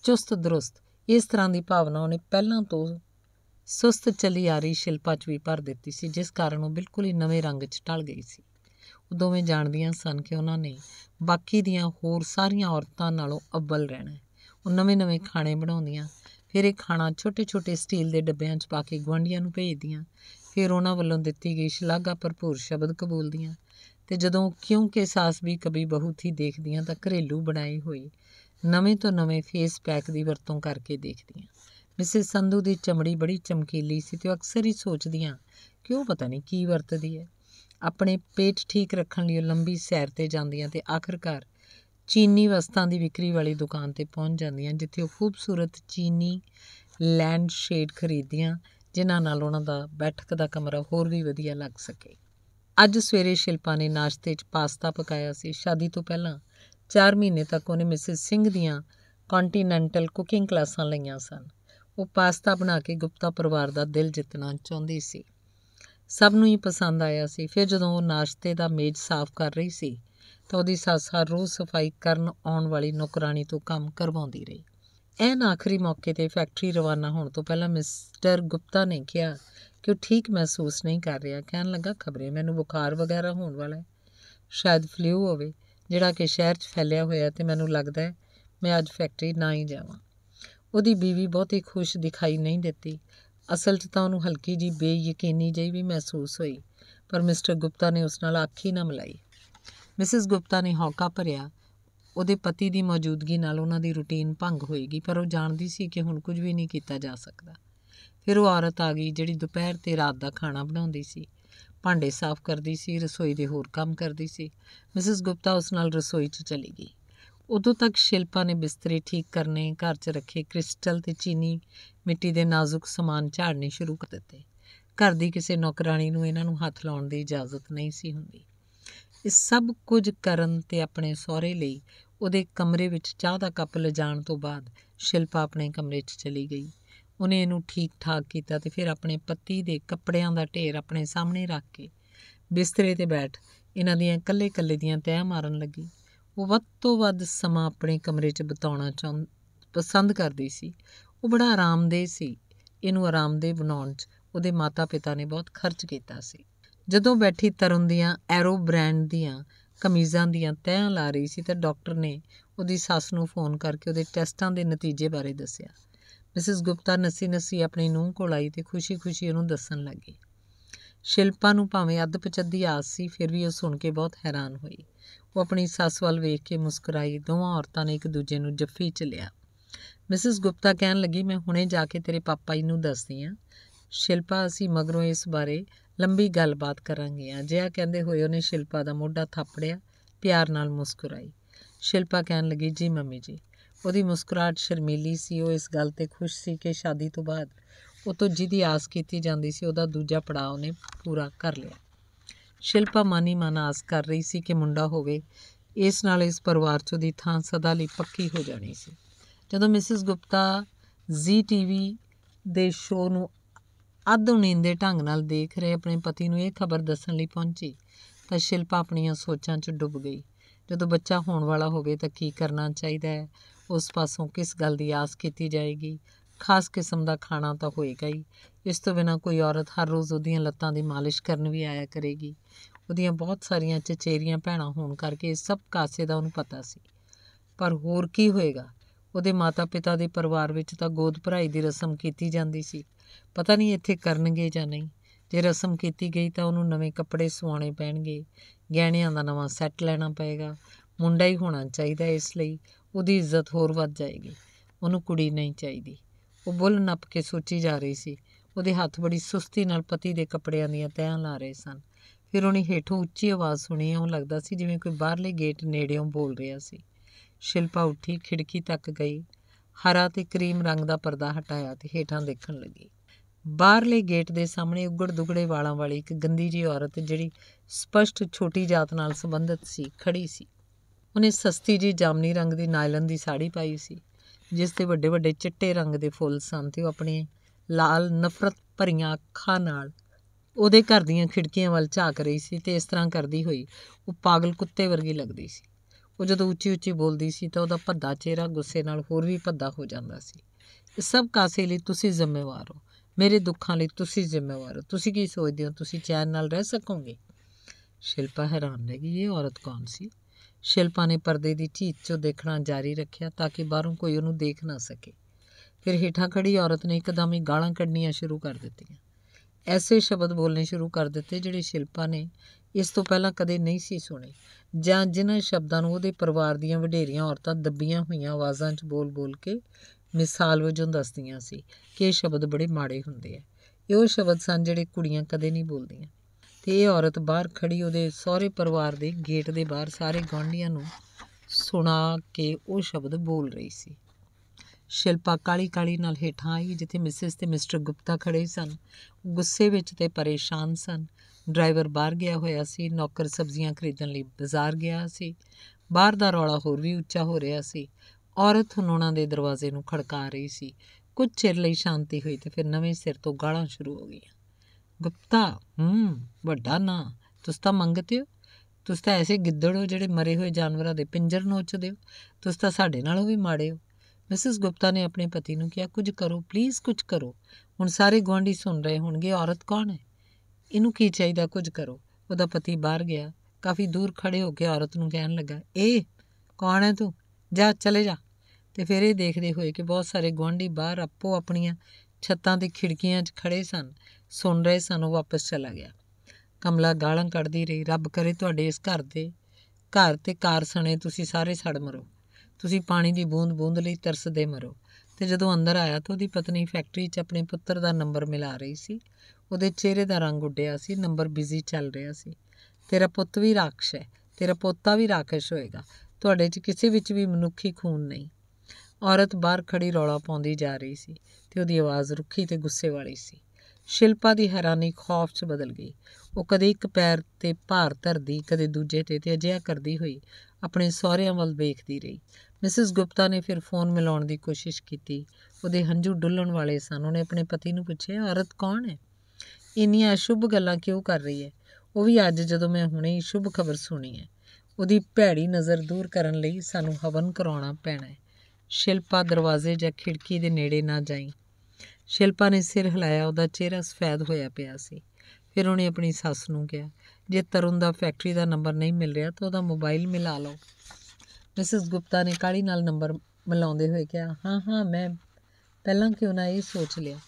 ਚੁਸਤ ਦਰਸਤ ਇਸ ਤਰ੍ਹਾਂ ਦੀ ਭਾਵਨਾ ਉਹਨੇ ਪਹਿਲਾਂ ਤੋਂ ਸੁਸਤ ਚਲੀ ਆ ਰਹੀ ਸ਼ਿਲਪਾ 'ਚ ਵੀ ਭਰ ਦਿੱਤੀ ਸੀ ਜਿਸ ਕਾਰਨ ਉਹ ਬਿਲਕੁਲ ਹੀ ਨਵੇਂ ਰੰਗ 'ਚ ਟਲ ਗਈ ਸੀ ਉਹ ਦੋਵੇਂ ਜਾਣਦੀਆਂ ਸਨ ਕਿ ਉਹਨਾਂ ਨੇ ਬਾਕੀ ਦੀਆਂ ਹੋਰ ਸਾਰੀਆਂ ਔਰਤਾਂ ਨਾਲੋਂ ਅੱਵਲ ਰਹਿਣਾ ਉਹ ਨਵੇਂ-ਨਵੇਂ ਖਾਣੇ ਬਣਾਉਂਦੀਆਂ ਫਿਰ ਇਹ ਖਾਣਾ ਛੋਟੇ-ਛੋਟੇ ਸਟੀਲ ਦੇ ਡੱਬਿਆਂ 'ਚ ਪਾ ਕੇ ਗਵਾਂਢੀਆਂ ਨੂੰ ਭੇਜਦੀਆਂ ਫਿਰ ਉਹਨਾਂ ਵੱਲੋਂ ਦਿੱਤੀ ਗਈ ਸ਼ਲਾਘਾ ਭਰਪੂਰ ਸ਼ਬਦ ਕਬੂਲਦੀਆਂ ਤੇ ਜਦੋਂ ਕਿਉਂਕਿ ਸਾਸ ਵੀ ਕਬੀ ਬਹੁਤ ਹੀ ਦੇਖਦੀਆਂ ਤਾਂ ਘਰੇਲੂ ਬਣਾਈ ਹੋਈ ਨਵੇਂ ਤੋਂ ਨਵੇਂ ਫੇਸ ਪੈਕ ਦੀ ਵਰਤੋਂ ਕਰਕੇ ਦੇਖਦੀ ਹਾਂ ਮਿਸਿਸ ਸੰਧੂ ਦੀ ਚਮੜੀ ਬੜੀ ਚਮਕੀਲੀ ਸੀ ਤੇ ਉਹ ਅਕਸਰ ਹੀ ਸੋਚਦੀ ਹਾਂ ਕਿ ਉਹ ਪਤਾ ਨਹੀਂ ਕੀ ਵਰਤਦੀ ਹੈ ਆਪਣੇ ਪੇਟ ਠੀਕ ਰੱਖਣ ਲਈ ਉਹ ਲੰਬੀ ਸੈਰ ਤੇ ਜਾਂਦੀਆਂ ਤੇ ਆਖਰਕਾਰ ਚੀਨੀ ਵਸਤਾਂ ਦੀ ਵਿਕਰੀ ਵਾਲੀ ਦੁਕਾਨ ਤੇ ਪਹੁੰਚ ਜਾਂਦੀਆਂ ਜਿੱਥੇ ਉਹ ਖੂਬਸੂਰਤ ਚੀਨੀ ਲੈਂਡ ਸ਼ੇਡ ਖਰੀਦੀਆਂ ਜਿਨ੍ਹਾਂ ਨਾਲ ਉਹਨਾਂ ਦਾ ਬੈਠਕ ਦਾ ਕਮਰਾ ਹੋਰ ਵੀ ਵਧੀਆ ਲੱਗ ਸਕੇ ਅੱਜ ਸਵੇਰੇ ਸ਼ਿਲਪਾ ਨੇ ਨਾਸ਼ਤੇ 'ਚ ਪਾਸਤਾ ਪਕਾਇਆ ਸੀ ਸ਼ਾਦੀ ਤੋਂ ਪਹਿਲਾਂ 4 ਮਹੀਨੇ ਤੱਕ ਉਹਨੇ ਮਿਸਿਸ ਸਿੰਘ ਦੀਆਂ ਕੰਟੀਨੈਂਟਲ ਕੁਕਿੰਗ ਕਲਾਸਾਂ ਲਈਆਂ ਸਨ ਉਹ ਪਾਸਤਾ ਬਣਾ ਕੇ ਗੁਪਤਾ ਪਰਿਵਾਰ ਦਾ ਦਿਲ ਜਿੱਤਣਾ ਚਾਹੁੰਦੀ ਸੀ ਸਭ ਨੂੰ ਹੀ ਪਸੰਦ ਆਇਆ ਸੀ ਫਿਰ ਜਦੋਂ ਉਹ ਨਾਸ਼ਤੇ ਦਾ ਮੇਜ਼ ਸਾਫ਼ ਕਰ ਰਹੀ ਸੀ ਤਾਂ ਉਹਦੀ ਸੱਸ ਹਰ ਰੋਜ਼ ਸਫਾਈ ਕਰਨ ਆਉਣ ਵਾਲੀ ਨੌਕਰਾਨੀ ਤੋਂ ਕੰਮ ਕਰਵਾਉਂਦੀ ਰਹੀ ਐਨ ਆਖਰੀ ਮੌਕੇ ਤੇ ਫੈਕਟਰੀ ਰਵਾਨਾ ਹੋਣ ਤੋਂ ਪਹਿਲਾਂ ਮਿਸਟਰ ਗੁਪਤਾ ਨੇ ਕਿਹਾ ਕਿ ਉਹ ਠੀਕ ਮਹਿਸੂਸ ਨਹੀਂ ਕਰ ਰਿਹਾ ਕਹਿਣ ਲੱਗਾ ਖਬਰੇ ਮੈਨੂੰ ਬੁਖਾਰ ਵਗੈਰਾ ਹੋਣ ਵਾਲਾ ਹੈ ਸ਼ਾਇਦ ਫਲੂ ਹੋਵੇ ਜਿਹੜਾ ਕਿ ਸ਼ਹਿਰ 'ਚ ਫੈਲਿਆ ਹੋਇਆ ਤੇ ਮੈਨੂੰ ਲੱਗਦਾ ਹੈ ਮੈਂ ਅੱਜ ਫੈਕਟਰੀ ਨਾ ਹੀ ਜਾਵਾਂ ਉਹਦੀ ਬੀਵੀ ਬਹੁਤੀ ਖੁਸ਼ ਦਿਖਾਈ ਨਹੀਂ ਦਿੱਤੀ ਅਸਲ 'ਚ ਤਾਂ ਉਹਨੂੰ ਹਲਕੀ ਜੀ ਬੇਯਕੀਨੀ ਜਿਹੀ ਵੀ ਮਹਿਸੂਸ ਹੋਈ ਪਰ ਮਿਸਟਰ ਗੁਪਤਾ ਨੇ ਉਸ ਨਾਲ ਅੱਖ ਹੀ ਨਾ ਮਿਲਾਈ ਮਿਸਿਸ ਗੁਪਤਾ ਨੇ ਹੌਕਾ ਭਰਿਆ ਉਹਦੇ ਪਤੀ ਦੀ ਮੌਜੂਦਗੀ ਨਾਲ ਉਹਨਾਂ ਦੀ ਰੁਟੀਨ ਭੰਗ ਹੋਏਗੀ ਪਰ ਉਹ ਜਾਣਦੀ ਸੀ ਕਿ ਹੁਣ ਕੁਝ ਵੀ ਨਹੀਂ ਕੀਤਾ ਜਾ ਸਕਦਾ ਫਿਰ ਉਹ ਔਰਤ ਆ ਗਈ ਜਿਹੜੀ ਦੁਪਹਿਰ ਤੇ ਰਾਤ ਦਾ ਖਾਣਾ ਬਣਾਉਂਦੀ ਸੀ ਭਾਂਡੇ ਸਾਫ਼ ਕਰਦੀ ਸੀ ਰਸੋਈ ਦੇ ਹੋਰ ਕੰਮ ਕਰਦੀ ਸੀ ਮਿਸਿਸ ਗੁਪਤਾ ਉਸ ਨਾਲ ਰਸੋਈ 'ਚ ਚਲੀ ਗਈ ਉਦੋਂ ਤੱਕ ਸ਼ਿਲਪਾ ਨੇ ਬਿਸਤਰੇ ਠੀਕ ਕਰਨੇ ਘਰ 'ਚ ਰੱਖੇ ਕ੍ਰਿਸਟਲ ਤੇ ਚੀਨੀ ਮਿੱਟੀ ਦੇ ਨਾਜ਼ੁਕ ਸਮਾਨ ਝਾੜਨੇ ਸ਼ੁਰੂ ਕਰ ਦਿੱਤੇ ਘਰ ਦੀ ਕਿਸੇ ਨੌਕਰਾਨੀ ਨੂੰ ਇਹਨਾਂ ਨੂੰ ਹੱਥ ਲਾਉਣ ਦੀ ਇਜਾਜ਼ਤ ਨਹੀਂ ਸੀ ਹੁੰਦੀ ਇਹ ਸਭ ਕੁਝ ਕਰਨ ਤੇ ਆਪਣੇ ਸਹੁਰੇ ਲਈ ਉਹਦੇ ਕਮਰੇ ਵਿੱਚ ਚਾਹ ਦਾ ਕੱਪ ਲਿਜਾਣ ਤੋਂ ਬਾਅਦ ਸ਼ਿਲਪਾ ਆਪਣੇ ਕਮਰੇ 'ਚ ਚਲੀ ਗਈ ਉਹਨੇ ਇਹਨੂੰ ਠੀਕ ਠਾਕ ਕੀਤਾ ਤੇ ਫਿਰ ਆਪਣੇ ਪਤੀ ਦੇ ਕੱਪੜਿਆਂ ਦਾ ਢੇਰ ਆਪਣੇ ਸਾਹਮਣੇ ਰੱਖ ਕੇ ਬਿਸਤਰੇ ਤੇ ਬੈਠ ਇਹਨਾਂ ਦੀਆਂ ਕੱਲੇ-ਕੱਲੇ ਦੀਆਂ ਤੈਅ ਮਾਰਨ ਲੱਗੀ ਉਹ ਵੱਧ ਤੋਂ ਵੱਧ ਸਮਾਂ ਆਪਣੇ ਕਮਰੇ 'ਚ ਬਿਤਾਉਣਾ ਚਾਹੁੰਦ ਪਸੰਦ ਕਰਦੀ ਸੀ ਉਹ ਬੜਾ ਆਰਾਮਦੇ ਸੀ ਇਹਨੂੰ ਆਰਾਮਦੇ ਬਣਾਉਣ 'ਚ ਉਹਦੇ ਮਾਤਾ-ਪਿਤਾ ਨੇ ਬਹੁਤ ਖਰਚ ਕੀਤਾ ਸੀ ਜਦੋਂ ਬੈਠੀ ਤਰੁਣ ਦੀਆਂ ਐਰੋ ਬ੍ਰਾਂਡ ਦੀਆਂ ਕਮੀਜ਼ਾਂ ਦੀਆਂ ਤੈਹਾਂ ਲਾ ਰਹੀ ਸੀ ਤਾਂ ਡਾਕਟਰ ਨੇ ਉਹਦੀ ਸੱਸ ਨੂੰ ਫੋਨ ਕਰਕੇ ਉਹਦੇ ਟੈਸਟਾਂ ਦੇ ਨਤੀਜੇ ਬਾਰੇ ਦੱਸਿਆ ਮਿਸਿਸ ਗੁਪਤਾ ਨਸੀ ਨਸੀ ਆਪਣੀ ਨੂੰਹ ਕੋਲ ਆਈ ਤੇ ਖੁਸ਼ੀ-ਖੁਸ਼ੀ ਉਹਨੂੰ ਦੱਸਣ ਲੱਗੀ ਸ਼ਿਲਪਾ ਨੂੰ ਭਾਵੇਂ ਅੱਧ ਪਚੱਦੀ ਆਸ ਸੀ ਫਿਰ ਵੀ ਉਹ ਸੁਣ ਕੇ ਬਹੁਤ ਹੈਰਾਨ ਹੋਈ ਉਹ ਆਪਣੀ ਸੱਸ ਵੱਲ ਵੇਖ ਕੇ ਮੁਸਕਰਾਈ ਦੋਵਾਂ ਔਰਤਾਂ ਨੇ ਇੱਕ ਦੂਜੇ ਨੂੰ ਜੱਫੀ ਚ ਲਿਆ ਮਿਸਿਸ ਗੁਪਤਾ ਕਹਿਣ ਲੱਗੀ ਮੈਂ ਹੁਣੇ ਜਾ ਕੇ ਤੇਰੇ ਪਾਪਾ ਜੀ ਨੂੰ ਦੱਸਦੀ ਆ ਸ਼ਿਲਪਾ ਅਸੀਂ ਮਗਰੋਂ ਇਸ ਬਾਰੇ ਲੰਬੀ ਗੱਲਬਾਤ ਕਰਾਂਗੇ ਆ ਜਿਹਾ ਕਹਿੰਦੇ ਹੋਏ ਉਹਨੇ ਸ਼ਿਲਪਾ ਦਾ ਮੋਢਾ ਥਾਪੜਿਆ ਪਿਆਰ ਨਾਲ ਮੁਸਕਰਾਈ ਸ਼ਿਲਪਾ ਕਹਿਣ ਲੱਗੀ ਜੀ ਮੰਮੀ ਜੀ ਉਹਦੀ ਮੁਸਕਰਾਹਟ ਸ਼ਰਮੀਲੀ ਸੀ ਉਹ ਇਸ ਗੱਲ ਤੇ ਖੁਸ਼ ਸੀ ਕਿ ਸ਼ਾਦੀ ਤੋਂ ਬਾਅਦ ਉਹ ਤੋਂ ਜਿਹਦੀ ਆਸ ਕੀਤੀ ਜਾਂਦੀ ਸੀ ਉਹਦਾ ਦੂਜਾ ਪੜਾਅ ਉਹਨੇ ਪੂਰਾ ਕਰ ਲਿਆ ਸ਼ਿਲਪਾ ਮਾਨੀ ਮਨ ਆਸ ਕਰ ਰਹੀ ਸੀ ਕਿ ਮੁੰਡਾ ਹੋਵੇ ਇਸ ਨਾਲ ਇਸ ਪਰਿਵਾਰ 'ਚ ਦੀ ਥਾਂ ਸਦਾ ਲਈ ਪੱਕੀ ਹੋ ਜਾਣੀ ਸੀ ਜਦੋਂ ਮਿਸਿਸ ਗੁਪਤਾ ਜ਼ੀ ਟੀਵੀ ਦੇ ਸ਼ੋਅ ਨੂੰ ਅੱਧ ਦੇ ਢੰਗ ਨਾਲ ਦੇਖ ਰਹੇ ਆਪਣੇ ਪਤੀ ਨੂੰ ਇਹ ਖਬਰ ਦੱਸਣ ਲਈ ਪਹੁੰਚੀ ਤਾਂ ਸ਼ਿਲਪਾ ਆਪਣੀਆਂ ਸੋਚਾਂ 'ਚ ਡੁੱਬ ਗਈ ਜਦੋਂ ਬੱਚਾ ਹੋਣ ਵਾਲਾ ਹੋਵੇ ਤਾਂ ਕੀ ਕਰਨਾ ਚਾਹੀਦਾ ਹੈ ਉਸ ਪਾਸੋਂ ਕਿਸ ਗੱਲ ਦੀ ਆਸ ਕੀਤੀ ਜਾਏਗੀ ਖਾਸ ਕਿਸਮ ਦਾ ਖਾਣਾ ਤਾਂ ਹੋਏਗਾ ਹੀ ਇਸ ਤੋਂ ਬਿਨਾ ਕੋਈ ਔਰਤ ਹਰ ਰੋਜ਼ ਉਹਦੀਆਂ ਲੱਤਾਂ ਦੀ ਮਾਲਿਸ਼ ਕਰਨ ਵੀ ਆਇਆ ਕਰੇਗੀ ਉਹਦੀਆਂ ਬਹੁਤ ਸਾਰੀਆਂ ਚਚੇਰੀਆਂ ਭੈਣਾਂ ਹੋਣ ਕਰਕੇ ਸਭ ਕਾਸੇ ਦਾ ਉਹਨੂੰ ਪਤਾ ਸੀ ਪਰ ਹੋਰ ਕੀ ਹੋਏਗਾ ਉਹਦੇ ਮਾਤਾ-ਪਿਤਾ ਦੇ ਪਰਿਵਾਰ ਵਿੱਚ ਤਾਂ ਗੋਦ ਭਰਾਈ ਦੀ ਰਸਮ ਕੀਤੀ ਜਾਂਦੀ ਸੀ ਪਤਾ ਨਹੀਂ ਇੱਥੇ ਕਰਨਗੇ ਜਾਂ ਨਹੀਂ ਜੇ ਰਸਮ ਕੀਤੀ ਗਈ ਤਾਂ ਉਹਨੂੰ ਨਵੇਂ ਕੱਪੜੇ ਸਵਾਉਣੇ ਪੈਣਗੇ ਗਹਿਣਿਆਂ ਦਾ ਨਵਾਂ ਸੈੱਟ ਲੈਣਾ ਪਏਗਾ ਮੁੰਡਾ ਹੀ ਹੋਣਾ ਚਾਹੀਦਾ ਇਸ ਲਈ ਉਹਦੀ ਇੱਜ਼ਤ ਹੋਰ ਵੱਧ ਜਾਏਗੀ ਉਹਨੂੰ ਕੁੜੀ ਨਹੀਂ ਚਾਹੀਦੀ ਉਹ ਬੁੱਲ ਨੱਪ ਕੇ ਸੋਚੀ ਜਾ ਰਹੀ ਸੀ ਉਹਦੇ ਹੱਥ ਬੜੀ ਸੁਸਤੀ ਨਾਲ ਪਤੀ ਦੇ ਕੱਪੜਿਆਂ ਦੀਆਂ ਤਹਿਾਂ ਲਾ ਰਹੇ ਸਨ ਫਿਰ ਉਹਨੇ ਹੇਠੋਂ ਉੱਚੀ ਆਵਾਜ਼ ਸੁਣੀ ਉਹ ਲੱਗਦਾ ਸੀ ਜਿਵੇਂ ਕੋਈ ਬਾਹਰਲੇ ਗੇਟ ਨੇੜਿਓਂ ਬੋਲ ਰਿਹਾ ਸੀ ਸ਼ਿਲਪਾ ਉੱਠੀ ਖਿੜਕੀ ਤੱਕ ਗਈ ਹਰਾ ਤੇ ਕਰੀਮ ਰੰਗ ਦਾ ਪਰਦਾ ਹਟਾਇਆ ਤੇ ਹੇਠਾਂ ਦੇਖਣ ਲੱਗੀ ਬਾਹਰਲੇ ਗੇਟ ਦੇ ਸਾਹਮਣੇ ਉੱਗੜ ਦੁਗੜੇ ਵਾਲਾਂ ਵਾਲੀ ਇੱਕ ਗੰਦੀ ਜਿਹੀ ਔਰਤ ਜਿਹੜੀ ਸਪਸ਼ਟ ਛੋਟੀ ਜਾਤ ਨਾਲ ਸੰਬੰਧਿਤ ਸੀ ਖੜੀ ਸੀ ਉਹਨੇ ਸਸਤੀ ਜੀ ਜਾਮਨੀ ਰੰਗ ਦੀ ਨਾਇਲਨ ਦੀ ਸਾੜੀ ਪਾਈ ਸੀ ਜਿਸ ਤੇ ਵੱਡੇ ਵੱਡੇ ਚਿੱਟੇ ਰੰਗ ਦੇ ਫੁੱਲ ਸਨ ਤੇ ਉਹ ਆਪਣੀ ਲਾਲ ਨਫ਼ਰਤ ਭਰੀਆਂ ਅੱਖਾਂ ਨਾਲ ਉਹਦੇ ਘਰ ਦੀਆਂ ਖਿੜਕੀਆਂ ਵੱਲ ਝਾਕ ਰਹੀ ਸੀ ਤੇ ਇਸ ਤਰ੍ਹਾਂ ਕਰਦੀ ਹੋਈ ਉਹ ਪਾਗਲ ਕੁੱਤੇ ਵਰਗੀ ਲੱਗਦੀ ਸੀ ਉਹ ਜਦੋਂ ਉੱਚੀ ਉੱਚੀ ਬੋਲਦੀ ਸੀ ਤਾਂ ਉਹਦਾ ਭੱਦਾ ਚਿਹਰਾ ਗੁੱਸੇ ਨਾਲ ਹੋਰ ਵੀ ਭੱਦਾ ਹੋ ਜਾਂਦਾ ਸੀ ਇਹ ਸਭ ਕਾਸੇ ਲਈ ਤੁਸੀਂ ਜ਼ਿੰਮੇਵਾਰ ਹੋ ਮੇਰੇ ਦੁੱਖਾਂ ਲਈ ਤੁਸੀਂ ਜ਼ਿੰਮੇਵਾਰ ਹੋ ਤੁਸੀਂ ਕੀ ਸੋਚਦੇ ਹੋ ਤੁਸੀਂ ਚੈਨ ਨਾਲ ਰਹਿ ਸਕੋਗੇ ਸ਼ਿਲਪਾ ਹੈਰਾਨ ਰਹਿ ਗਈ ਇਹ ਔਰਤ ਕੌਣ ਸੀ ਸ਼ਿਲਪਾ ਨੇ ਪਰਦੇ ਦੀ ਚੋਂ ਦੇਖਣਾ ਜਾਰੀ ਰੱਖਿਆ ਤਾਂ ਕਿ ਬਾਹਰੋਂ ਕੋਈ ਉਹਨੂੰ ਦੇਖ ਨਾ ਸਕੇ ਫਿਰ ਹੀਠਾਂ ਖੜੀ ਔਰਤ ਨੇ ਇੱਕਦਮ ਹੀ ਗਾਲਾਂ ਕੱਢਣੀਆਂ ਸ਼ੁਰੂ ਕਰ ਦਿੱਤੀਆਂ ਐਸੇ ਸ਼ਬਦ ਬੋਲਨੇ ਸ਼ੁਰੂ ਕਰ ਦਿੱਤੇ ਜਿਹੜੇ ਸ਼ਿਲਪਾ ਨੇ ਇਸ ਤੋਂ ਪਹਿਲਾਂ ਕਦੇ ਨਹੀਂ ਸੀ ਸੁਣੇ ਜਾਂ ਜਿਨ੍ਹਾਂ ਸ਼ਬਦਾਂ ਨੂੰ ਉਹਦੇ ਪਰਿਵਾਰ ਦੀਆਂ ਵਡੇਰੀਆਂ ਔਰਤਾਂ ਦੱਬੀਆਂ ਹੋਈਆਂ ਆਵਾਜ਼ਾਂ 'ਚ ਬੋਲ-ਬੋਲ ਕੇ ਮਿਸਾਲ ਵਜੋਂ ਦੱਸਦੀਆਂ ਸੀ ਕਿ ਇਹ ਸ਼ਬਦ ਬੜੇ ਮਾੜੇ ਹੁੰਦੇ ਆ ਇਹੋ ਸ਼ਬਦ ਸਨ ਜਿਹੜੇ ਕੁੜੀਆਂ ਕਦੇ ਨਹੀਂ ਬੋਲਦੀਆਂ ਤੇ ਇਹ ਔਰਤ ਬਾਹਰ ਖੜੀ ਉਹਦੇ ਸਹੁਰੇ ਪਰਿਵਾਰ ਦੇ ਗੇਟ ਦੇ ਬਾਹਰ ਸਾਰੇ ਗੌਂਡੀਆਂ ਨੂੰ ਸੁਣਾ ਕੇ ਉਹ ਸ਼ਬਦ ਬੋਲ ਰਹੀ ਸੀ ਸ਼ਿਲਪਾ ਕਾਲੀ ਕਾਲੀ ਨਾਲ ਹੇਠਾਂ ਆਈ ਜਿੱਥੇ ਮਿਸਿਸ ਤੇ ਮਿਸਟਰ ਗੁਪਤਾ ਖੜੇ ਸਨ ਗੁੱਸੇ ਵਿੱਚ ਤੇ ਪਰੇਸ਼ਾਨ ਸਨ ਡਰਾਈਵਰ ਬਾਹਰ ਗਿਆ ਹੋਇਆ ਸੀ ਨੌਕਰ ਸਬਜ਼ੀਆਂ ਖਰੀਦਣ ਲਈ ਬਾਜ਼ਾਰ ਗਿਆ ਸੀ ਬਾਹਰ ਦਾ ਰੌਲਾ ਹੋਰ ਵੀ ਉੱਚਾ ਹੋ ਰਿਹਾ ਸੀ ਔਰਤ ਹੁਣ ਉਹਨਾਂ ਦੇ ਦਰਵਾਜ਼ੇ ਨੂੰ ਖੜਕਾ ਰਹੀ ਸੀ ਕੁਝ ਚਿਰ ਲਈ ਸ਼ਾਂਤੀ ਹੋਈ ਤੇ ਫਿਰ ਨਵੇਂ ਸਿਰ ਤੋਂ ਗਾਲਾਂ ਸ਼ੁਰੂ ਹੋ ਗਈਆਂ ਗੁਪਤਾ ਹੂੰ ਵੱਡਾ ਨਾ ਤੁਸੀਂ ਤਾਂ ਮੰਗਤੇ ਹੋ ਤੁਸੀਂ ਤਾਂ ਐਸੇ ਗਿੱਦੜ ਹੋ ਜਿਹੜੇ ਮਰੇ ਹੋਏ ਜਾਨਵਰਾਂ ਦੇ ਪਿੰਜਰ ਨੋਚਦੇ ਹੋ ਤੁਸੀਂ ਤਾਂ ਸਾਡੇ ਨਾਲੋਂ ਵੀ ਮਾੜੇ ਹੋ ਮਿਸਿਸ ਗੁਪਤਾ ਨੇ ਆਪਣੇ ਪਤੀ ਨੂੰ ਕਿਹਾ ਕੁਝ ਕਰੋ ਪਲੀਜ਼ ਕੁਝ ਕਰੋ ਹੁਣ ਸਾਰੇ ਗਵਾਂਢੀ ਸੁਣ ਰਹੇ ਹੋਣਗੇ ਔਰਤ ਕੌਣ ਹੈ ਇਹਨੂੰ ਕੀ ਚਾਹੀਦਾ ਕੁਝ ਕਰੋ ਉਹਦਾ ਪਤੀ ਬਾਹਰ ਗਿਆ ਕਾਫੀ ਦੂਰ ਖੜੇ ਹੋ ਕੇ ਔਰਤ ਨੂੰ ਕਹਿਣ ਲੱਗਾ ਇਹ ਕੌਣ ਹੈ ਤੂੰ ਜਾ ਚਲੇ ਜਾ ਤੇ ਫਿਰ ਇਹ ਦੇਖਦੇ ਹੋਏ ਕਿ ਬਹੁਤ ਸਾਰੇ ਗਵਾਂਢੀ ਬਾਹਰ ਆਪੋ ਆਪਣੀਆਂ ਛੱਤਾਂ ਤੇ ਖਿੜਕੀਆਂ 'ਚ ਖੜੇ ਸਨ ਸੁਣ ਰਹੇ ਸਨ ਉਹ ਵਾਪਸ ਚਲਾ ਗਿਆ ਕਮਲਾ ਗਾਲਾਂ ਕੱਢਦੀ ਰਹੀ ਰੱਬ ਕਰੇ ਤੁਹਾਡੇ ਇਸ ਘਰ ਦੇ ਘਰ ਤੇ ਕਾਰ ਸਣੇ ਤੁਸੀਂ ਸਾਰੇ ਸੜ ਮਰੋ ਤੁਸੀਂ ਪਾਣੀ ਦੀ ਬੂੰਦ-ਬੂੰਦ ਲਈ ਤਰਸਦੇ ਮਰੋ ਤੇ ਜਦੋਂ ਅੰਦਰ ਆਇਆ ਤਾਂ ਉਹਦੀ ਪਤਨੀ ਫੈਕਟਰੀ 'ਚ ਆਪਣੇ ਪੁੱਤਰ ਦਾ ਨੰਬਰ ਮਿਲਾ ਰਹੀ ਸੀ ਉਹਦੇ ਚਿਹਰੇ ਦਾ ਰੰਗ ਉੱਡਿਆ ਸੀ ਨੰਬਰ ਬਿਜ਼ੀ ਚੱਲ ਰਿਹਾ ਸੀ ਤੇਰਾ ਪੁੱਤ ਵੀ ਰਾਖਸ਼ ਹੈ ਤੇਰਾ ਪੋਤਾ ਵੀ ਰਾਖਸ਼ ਹੋਏਗਾ ਤੁਹਾਡੇ 'ਚ ਕਿਸੇ ਵਿੱਚ ਵੀ ਮਨੁੱਖੀ ਖੂਨ ਨਹੀਂ ਔਰਤ ਬਾਹਰ ਖੜੀ ਰੌਲਾ ਪਾਉਂਦੀ ਜਾ ਰਹੀ ਸੀ ਤੇ ਉਹਦੀ ਆਵਾਜ਼ ਰੁੱਖੀ ਤੇ ਗੁੱਸੇ ਵਾਲੀ ਸੀ ਸ਼ਿਲਪਾ ਦੀ ਹੈਰਾਨੀ ਖੌਫ 'ਚ ਬਦਲ ਗਈ ਉਹ ਕਦੇ ਇੱਕ ਪੈਰ ਤੇ ਭਾਰ ਧਰਦੀ ਕਦੇ ਦੂਜੇ ਤੇ ਤੇ ਅਜਿਹਾ ਕਰਦੀ ਹੋਈ ਆਪਣੇ ਸਹੁਰਿਆਂ ਵੱਲ ਵੇਖਦੀ ਰਹੀ ਮਿਸਿਸ ਗੁਪਤਾ ਨੇ ਫਿਰ ਫੋਨ ਮਿਲਾਉਣ ਦੀ ਕੋਸ਼ਿਸ਼ ਕੀਤੀ ਉਹਦੇ ਹੰਝੂ ਡੁੱਲਣ ਵਾਲੇ ਸਨ ਉਹਨੇ ਆਪਣੇ ਪਤੀ ਨੂੰ ਪੁੱਛਿਆ ਔਰਤ ਕੌਣ ਹੈ ਇੰਨੀਆਂ ਅਸ਼ੁਭ ਗੱਲਾਂ ਕਿਉਂ ਕਰ ਰਹੀ ਹੈ ਉਹ ਵੀ ਅੱਜ ਜਦੋਂ ਮੈਂ ਹੁਣੇ ਹੀ ਸ਼ੁਭ ਖਬਰ ਸੁਣੀ ਹੈ ਉਹਦੀ ਭੈੜੀ ਨਜ਼ਰ ਦੂਰ ਕਰਨ ਲਈ ਸਾਨੂੰ ਹਵਨ ਕਰਾਉਣਾ ਪੈਣਾ ਹੈ ਸ਼ਿਲਪਾ ਦਰਵਾਜ਼ੇ ਜਾਂ ਖਿੜਕੀ ਦੇ ਨੇੜੇ ਨਾ ਜਾਈ ਸ਼ਿਲਪਾ ਨੇ ਸਿਰ ਹਿਲਾਇਆ ਉਹਦਾ ਚਿਹਰਾ ਸਫੈਦ ਹੋਇਆ ਪਿਆ ਸੀ ਫਿਰ ਉਹਨੇ ਆਪਣੀ ਸੱਸ ਨੂੰ ਕਿਹਾ ਜੇ ਤਰੁਣ ਦਾ ਫੈਕਟਰੀ ਦਾ ਨੰਬਰ ਨਹੀਂ ਮਿਲ ਰਿਹਾ ਤਾਂ ਉਹਦਾ ਮੋਬਾਈਲ ਮਿਲਾ ਲਓ ਮਿਸਿਸ ਗੁਪਤਾ ਨੇ ਕਾਲੀ ਨਾਲ ਨੰਬਰ ਮਿਲਾਉਂਦੇ ਹੋਏ ਕਿਹਾ ਹਾਂ ਹਾਂ ਮੈਂ ਪਹਿਲਾਂ ਕਿਉਂ ਨਾ ਇਹ ਸੋਚ ਲਿਆ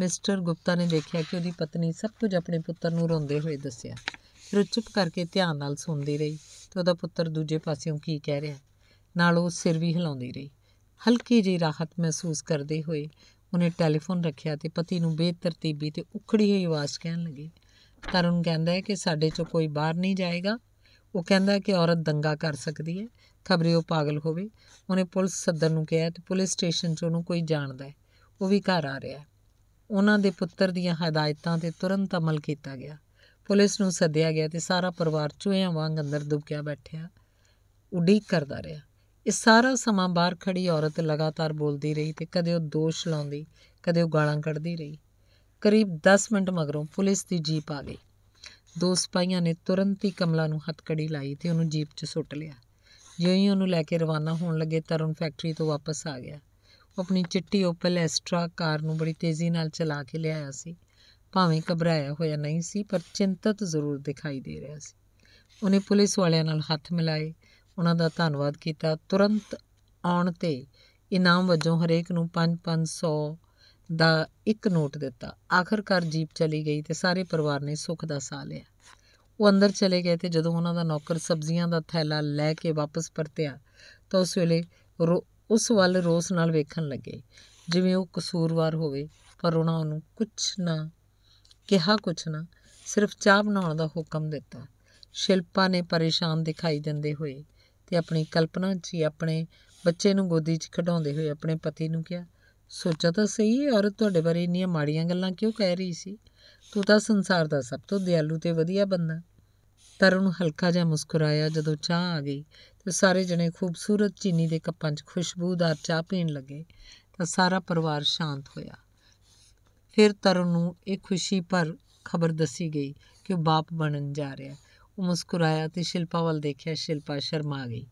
ਮਿਸਟਰ ਗੁਪਤਾ ਨੇ ਦੇਖਿਆ ਕਿ ਉਹਦੀ ਪਤਨੀ ਸਭ ਕੁਝ ਆਪਣੇ ਪੁੱਤਰ ਨੂੰ ਰੋਂਦੇ ਹੋਏ ਦੱਸਿਆ ਫਿਰ ਉਹ ਚੁੱਪ ਕਰਕੇ ਧਿਆਨ ਨਾਲ ਸੁਣਦੀ ਰਹੀ ਤੇ ਉਹਦਾ ਪੁੱਤਰ ਦੂਜੇ ਪਾਸਿਓਂ ਕੀ ਕਹਿ ਰਿਹਾ ਨਾਲ ਉਹ ਸਿਰ ਵੀ ਹਿਲਾਉਂਦੀ ਰਹੀ ਹਲਕੀ ਜੀ ਰਾਹਤ ਮਹਿਸੂਸ ਕਰਦੇ ਹੋਏ ਉਹਨੇ ਟੈਲੀਫੋਨ ਰੱਖਿਆ ਤੇ ਪਤੀ ਨੂੰ ਬੇਤਰਤੀਬੀ ਤੇ ਉਖੜੀ ਹੋਈ ਆਵਾਜ਼ ਕਹਿਣ ਲੱਗੀ ਤਰੁਣ ਕਹਿੰਦਾ ਹੈ ਕਿ ਸਾਡੇ ਚੋਂ ਕੋਈ ਬਾਹਰ ਨਹੀਂ ਜਾਏਗਾ ਉਹ ਕਹਿੰਦਾ ਕਿ ਔਰਤ ਦੰਗਾ ਕਰ ਸਕਦੀ ਹੈ ਖਬਰੇ ਉਹ ਪਾਗਲ ਹੋਵੇ ਉਹਨੇ ਪੁਲਿਸ ਸੱਦਰ ਨੂੰ ਕਿਹਾ ਤੇ ਪੁਲਿਸ ਸਟੇਸ਼ਨ 'ਚ ਉਹਨੂੰ ਕੋਈ ਜਾਣਦਾ ਹੈ ਉਹ ਵੀ ਘਰ ਆ ਰਿਹਾ ਹੈ ਉਹਨਾਂ ਦੇ ਪੁੱਤਰ ਦੀਆਂ ਹਦਾਇਤਾਂ ਤੇ ਤੁਰੰਤ ਅਮਲ ਕੀਤਾ ਗਿਆ ਪੁਲਿਸ ਨੂੰ ਸੱਦਿਆ ਗਿਆ ਤੇ ਸਾਰਾ ਪਰਿਵਾਰ ਚੂਹਿਆਂ ਵਾਂਗ ਅੰਦਰ ਦੁਬਕਿਆ ਬੈਠਿਆ ਉਡੀਕ ਕਰਦਾ ਰਿਹਾ ਇਹ ਸਾਰਾ ਸਮਾਂ ਬਾਹਰ ਖੜੀ ਔਰਤ ਲਗਾਤਾਰ ਬੋਲਦੀ ਰਹੀ ਤੇ ਕਦੇ ਉਹ ਦੋਸ਼ ਲਾਉਂਦੀ ਕਦੇ ਉਹ ਗਾਲਾਂ ਕੱਢਦੀ ਰਹੀ ਕਰੀਬ 10 ਮਿੰਟ ਮਗਰੋਂ ਪੁਲਿਸ ਦੀ ਜੀਪ ਆ ਗਈ ਦੋ ਸਿਪਾਹੀਆਂ ਨੇ ਤੁਰੰਤ ਹੀ ਕਮਲਾ ਨੂੰ ਹੱਥਕੜੀ ਲਾਈ ਤੇ ਉਹਨੂੰ ਜੀਪ 'ਚ ਸੁੱਟ ਲਿਆ ਜਿਉਂ ਹੀ ਉਹਨੂੰ ਲੈ ਕੇ ਰਵਾਨਾ ਹੋਣ ਲੱਗੇ ਤਰਨ ਫੈਕਟਰੀ ਤੋਂ ਵਾਪਸ ਆ ਗਿਆ ਉਹ ਆਪਣੀ ਚਿੱਟੀ ਓਪਲ ਐਸਟਰਾ ਕਾਰ ਨੂੰ ਬੜੀ ਤੇਜ਼ੀ ਨਾਲ ਚਲਾ ਕੇ ਲਿਆਇਆ ਸੀ ਭਾਵੇਂ ਘਬਰਾਇਆ ਹੋਇਆ ਨਹੀਂ ਸੀ ਪਰ ਚਿੰਤਤ ਜ਼ਰੂਰ ਦਿਖਾਈ ਦੇ ਰਿਹਾ ਸੀ ਉਹਨੇ ਪੁਲਿਸ ਵਾਲਿਆਂ ਨਾਲ ਹੱਥ ਮਿਲਾਏ ਉਹਨਾਂ ਦਾ ਧੰਨਵਾਦ ਕੀਤਾ ਤੁਰੰਤ ਆਉਣ ਤੇ ਇਨਾਮ ਵਜੋਂ ਹਰੇਕ ਨੂੰ 5-500 ਦਾ ਇੱਕ ਨੋਟ ਦਿੱਤਾ ਆਖਰਕਾਰ ਜੀਪ ਚਲੀ ਗਈ ਤੇ ਸਾਰੇ ਪਰਿਵਾਰ ਨੇ ਸੁੱਖ ਦਾ ਸਾਹ ਲਿਆ ਉਹ ਅੰਦਰ ਚਲੇ ਗਏ ਤੇ ਜਦੋਂ ਉਹਨਾਂ ਦਾ ਨੌਕਰ ਸਬਜ਼ੀਆਂ ਦਾ ਥੈਲਾ ਲੈ ਕੇ ਵਾਪਸ ਪਰਤਿਆ ਤਾਂ ਉਸ ਵੇਲੇ ਉਸ ਵੱਲ ਰੋਸ ਨਾਲ ਵੇਖਣ ਲੱਗੇ ਜਿਵੇਂ ਉਹ ਕਸੂਰਵਾਰ ਹੋਵੇ ਪਰ ਉਹਨਾਂ ਨੂੰ ਕੁਝ ਨਾ ਕਿਹਾ ਕੁਝ ਨਾ ਸਿਰਫ ਚਾਹ ਬਣਾਉਣ ਦਾ ਹੁਕਮ ਦਿੱਤਾ ਸ਼ਿਲਪਾ ਨੇ ਪਰੇਸ਼ਾਨ ਦਿਖਾਈ ਦਿੰਦੇ ਹੋਏ ਤੇ ਆਪਣੀ ਕਲਪਨਾ 'ਚ ਹੀ ਆਪਣੇ ਬੱਚੇ ਨੂੰ ਗੋਦੀ 'ਚ ਖਡਾਉਂਦੇ ਹੋਏ ਆਪਣੇ ਪਤੀ ਨੂੰ ਕਿਹਾ ਸੋਚਾ ਤਾਂ ਸਹੀ ਹੈ ਔਰ ਤੁਹਾਡੇ ਬਾਰੇ ਇੰਨੀਆਂ ਮਾੜੀਆਂ ਗੱਲਾਂ ਕਿਉਂ ਕਹਿ ਰਹੀ ਸੀ ਤੂੰ ਤਾਂ ਸੰਸਾਰ ਦਾ ਸਭ ਤੋਂ ਦਿਆਲੂ ਤੇ ਵਧੀਆ ਬੰਦਾ ਤਰੁਣ ਹਲਕਾ ਜਿਹਾ ਮੁਸਕਰਾਇਆ ਜਦੋਂ ਚਾਹ ਆ ਗਈ ਤੇ ਸਾਰੇ ਜਣੇ ਖੂਬਸੂਰਤ ਚੀਨੀ ਦੇ ਕੱਪਾਂ 'ਚ ਖੁਸ਼ਬੂਦਾਰ ਚਾਹ ਪੀਣ ਲੱਗੇ ਤਾਂ ਸਾਰਾ ਪਰਿਵਾਰ ਸ਼ਾਂਤ ਹੋਇਆ ਫਿਰ ਤਰੁਣ ਨੂੰ ਇਹ ਖੁਸ਼ੀ ਪਰ ਖਬਰ ਦੱਸੀ ਗਈ ਕਿ ਉਹ ਬਾਪ ਬਣਨ ਜਾ ਰਿਹਾ ਉਹ ਮੁਸਕਰਾਇਆ ਤੇ ਸ਼ਿਲਪਾ ਵੱਲ ਦੇਖਿਆ ਸ਼ਿਲਪਾ ਸ਼ਰਮਾ ਗਈ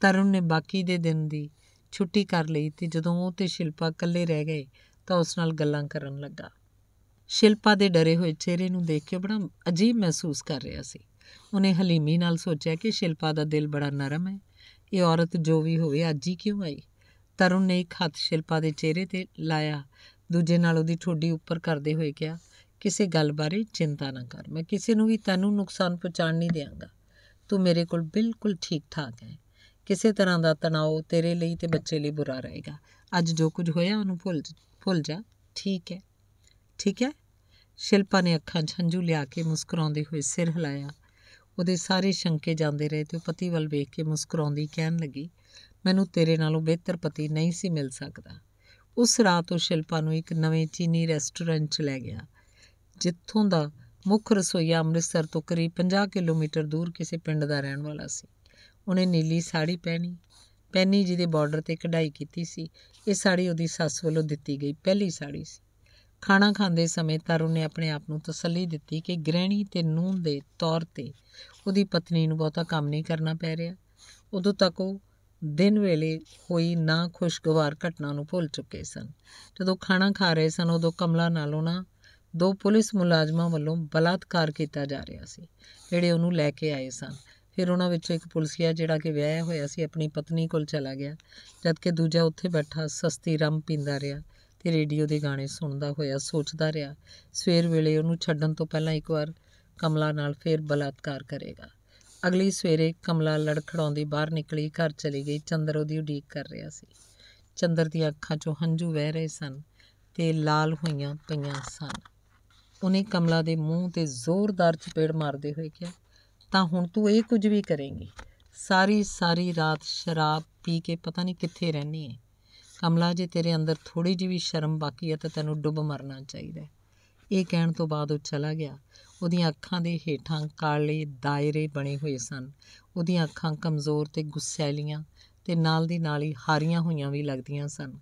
ਤਰੁਣ ਨੇ ਬਾਕੀ ਦੇ ਦਿਨ ਦੀ ਛੁੱਟੀ ਕਰ ਲਈ ਤੇ ਜਦੋਂ ਉਹ ਤੇ ਸ਼ਿਲਪਾ ਇਕੱਲੇ ਰਹਿ ਗਏ ਤਾਂ ਉਸ ਨਾਲ ਗੱਲਾਂ ਕਰਨ ਲੱਗਾ ਸ਼ਿਲਪਾ ਦੇ ਡਰੇ ਹੋਏ ਚਿਹਰੇ ਨੂੰ ਦੇਖ ਕੇ ਬੜਾ ਅਜੀਬ ਮਹਿਸੂਸ ਕਰ ਰਿਹਾ ਸੀ ਉਹਨੇ ਹਲੀਮੀ ਨਾਲ ਸੋਚਿਆ ਕਿ ਸ਼ਿਲਪਾ ਦਾ ਦਿਲ ਬੜਾ ਨਰਮ ਹੈ ਇਹ ਔਰਤ ਜੋ ਵੀ ਹੋਵੇ ਅੱਜ ਹੀ ਕਿਉਂ ਆਈ ਤਰੁਣ ਨੇ ਇੱਕ ਹੱਥ ਸ਼ਿਲਪਾ ਦੇ ਚਿਹਰੇ ਤੇ ਲਾਇਆ ਦੂਜੇ ਨਾਲ ਉਹਦੀ ਠੋਡੀ ਉੱਪਰ ਕਰਦੇ ਹੋਏ ਕਿਹਾ ਕਿਸੇ ਗੱਲ ਬਾਰੇ ਚਿੰਤਾ ਨਾ ਕਰ ਮੈਂ ਕਿਸੇ ਨੂੰ ਵੀ ਤੈਨੂੰ ਨੁਕਸਾਨ ਪਹੁੰਚਾਣ ਨਹੀਂ ਦੇਵਾਂਗਾ ਤੂੰ ਮੇਰੇ ਕੋਲ ਬਿਲਕੁਲ ਠੀਕ ਠਾਕ ਹੈ ਕਿਸੇ ਤਰ੍ਹਾਂ ਦਾ ਤਣਾਅ ਤੇਰੇ ਲਈ ਤੇ ਬੱਚੇ ਲਈ ਬੁਰਾ ਰਹੇਗਾ ਅੱਜ ਜੋ ਕੁਝ ਹੋਇਆ ਉਹਨੂੰ ਭੁੱਲ ਭੁੱਲ ਜਾ ਠੀਕ ਹੈ ਠੀਕ ਹੈ ਸ਼ਿਲਪਾ ਨੇ ਅੱਖਾਂ ਝੰਜੂ ਲਿਆ ਕੇ ਮੁਸਕਰਾਉਂਦੇ ਹੋਏ ਸਿਰ ਹਿਲਾਇਆ ਉਹਦੇ ਸਾਰੇ ਸ਼ੰਕੇ ਜਾਂਦੇ ਰਹੇ ਤੇ ਉਹ ਪਤੀ ਵੱਲ ਵੇਖ ਕੇ ਮੁਸਕਰਾਉਂਦੀ ਕਹਿਣ ਲੱਗੀ ਮੈਨੂੰ ਤੇਰੇ ਨਾਲੋਂ ਬਿਹਤਰ ਪਤੀ ਨਹੀਂ ਸੀ ਮਿਲ ਸਕਦਾ ਉਸ ਰਾਤ ਉਹ ਸ਼ਿਲਪਾ ਨੂੰ ਇੱਕ ਨਵੇਂ ਚੀਨੀ ਰੈਸਟੋਰੈਂਟ 'ਚ ਲੈ ਗਿਆ ਜਿੱਥੋਂ ਦਾ ਮੁੱਖ ਰਸੋਈਆ ਅੰਮ੍ਰਿਤਸਰ ਤੋਂ ਕਰੀਬ 50 ਕਿਲੋਮੀਟਰ ਦੂਰ ਕਿਸੇ ਪਿੰਡ ਦਾ ਰਹਿਣ ਵਾਲਾ ਸੀ ਉਹਨੇ ਨੀਲੀ ਸਾੜੀ ਪਹਿਨੀ ਪੈਨੀ ਜਿਹਦੇ ਬਾਰਡਰ ਤੇ ਕਢਾਈ ਕੀਤੀ ਸੀ ਇਹ ਸਾੜੀ ਉਹਦੀ ਸੱਸ ਵੱਲੋਂ ਦਿੱਤੀ ਗਈ ਪਹਿਲੀ ਸਾੜੀ ਸੀ ਖਾਣਾ ਖਾਂਦੇ ਸਮੇਂ ਤਰੁਣ ਨੇ ਆਪਣੇ ਆਪ ਨੂੰ ਤਸੱਲੀ ਦਿੱਤੀ ਕਿ ਗ੍ਰਹਿਣੀ ਤੇ ਨੂੰਹ ਦੇ ਤੌਰ ਤੇ ਉਹਦੀ ਪਤਨੀ ਨੂੰ ਬਹੁਤਾ ਕੰਮ ਨਹੀਂ ਕਰਨਾ ਪੈ ਰਿਹਾ ਉਦੋਂ ਤੱਕ ਉਹ ਦਿਨ ਵੇਲੇ ਹੋਈ ਨਾ ਖੁਸ਼ਗਵਾਰ ਘਟਨਾ ਨੂੰ ਭੁੱਲ ਚੁੱਕੇ ਸਨ ਜਦੋਂ ਖਾਣਾ ਖਾ ਰਹੇ ਸਨ ਉਦੋਂ ਕਮਲਾ ਨਾਲ ਉਹਨਾਂ ਦੋ ਪੁਲਿਸ ਮੁਲਾਜ਼ਮਾਂ ਵੱਲੋਂ ਬਲਾਤਕਾਰ ਕੀਤਾ ਜਾ ਰਿਹਾ ਸੀ ਜਿਹੜੇ ਉਹਨੂੰ ਲੈ ਕੇ ਆਏ ਸਨ ਫਿਰ ਉਹਨਾਂ ਵਿੱਚੋਂ ਇੱਕ ਪੁਲਸੀਆ ਜਿਹੜਾ ਕਿ ਵਿਆਹਿਆ ਹੋਇਆ ਸੀ ਆਪਣੀ ਪਤਨੀ ਕੋਲ ਚਲਾ ਗਿਆ ਜਦਕਿ ਦੂਜਾ ਉੱਥੇ ਬੈਠਾ ਸਸਤੀ ਰੰਮ ਪੀਂਦਾ ਰਿਹਾ ਤੇ ਰੇਡੀਓ ਦੇ ਗਾਣੇ ਸੁਣਦਾ ਹੋਇਆ ਸੋਚਦਾ ਰਿਹਾ ਸਵੇਰ ਵੇਲੇ ਉਹਨੂੰ ਛੱਡਣ ਤੋਂ ਪਹਿਲਾਂ ਇੱਕ ਵਾਰ ਕਮਲਾ ਨਾਲ ਫੇਰ ਬਲਾਤਕਾਰ ਕਰੇਗਾ ਅਗਲੀ ਸਵੇਰੇ ਕਮਲਾ ਲੜਖੜਾਉਂਦੀ ਬਾਹਰ ਨਿਕਲੀ ਘਰ ਚਲੀ ਗਈ ਚੰਦਰ ਉਹਦੀ ਉਡੀਕ ਕਰ ਰਿਹਾ ਸੀ ਚੰਦਰ ਦੀਆਂ ਅੱਖਾਂ 'ਚੋਂ ਹੰਝੂ ਵਹਿ ਰਹੇ ਸਨ ਤੇ ਲਾਲ ਹੋਈਆਂ ਪਈਆਂ ਸਨ ਉਹਨੇ ਕਮਲਾ ਦੇ ਮੂੰਹ ਤੇ ਜ਼ੋਰਦਾਰ ਚਪੇੜ ਮਾਰਦੇ ਹੋਏ ਕਿਹਾ ਤਾਂ ਹੁਣ ਤੂੰ ਇਹ ਕੁਝ ਵੀ ਕਰੇਂਗੀ ਸਾਰੀ ਸਾਰੀ ਰਾਤ ਸ਼ਰਾਬ ਪੀ ਕੇ ਪਤਾ ਨਹੀਂ ਕਿੱਥੇ ਰਹਿਣੀ ਹੈ ਕਮਲਾ ਜੇ ਤੇਰੇ ਅੰਦਰ ਥੋੜੀ ਜਿਹੀ ਵੀ ਸ਼ਰਮ ਬਾਕੀ ਹੈ ਤਾਂ ਤੈਨੂੰ ਡੁੱਬ ਮਰਨਾ ਚਾਹੀਦਾ ਇਹ ਕਹਿਣ ਤੋਂ ਬਾਅਦ ਉਹ ਚਲਾ ਗਿਆ ਉਹਦੀਆਂ ਅੱਖਾਂ ਦੇ ਹੇਠਾਂ ਕਾਲੇ ਦਾਇਰੇ ਬਣੇ ਹੋਏ ਸਨ ਉਹਦੀਆਂ ਅੱਖਾਂ ਕਮਜ਼ੋਰ ਤੇ ਗੁੱਸੈਲੀਆਂ ਤੇ ਨਾਲ ਦੀ ਨਾਲ ਹੀ ਹਾਰੀਆਂ ਹੋਈਆਂ ਵੀ ਲੱਗਦੀਆਂ ਸਨ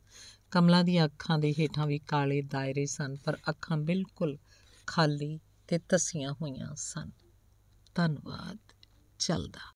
ਕਮਲਾ ਦੀਆਂ ਅੱਖਾਂ ਦੇ ਹੇਠਾਂ ਵੀ ਕਾਲੇ ਦਾਇਰੇ ਸਨ ਪਰ ਅੱਖਾਂ ਬਿਲਕੁਲ ਖਾਲੀ ਤੇ ਤਸੀਆਂ ਹੋਈਆਂ ਸਨ ਧੰਨਵਾਦ ਚੱਲਦਾ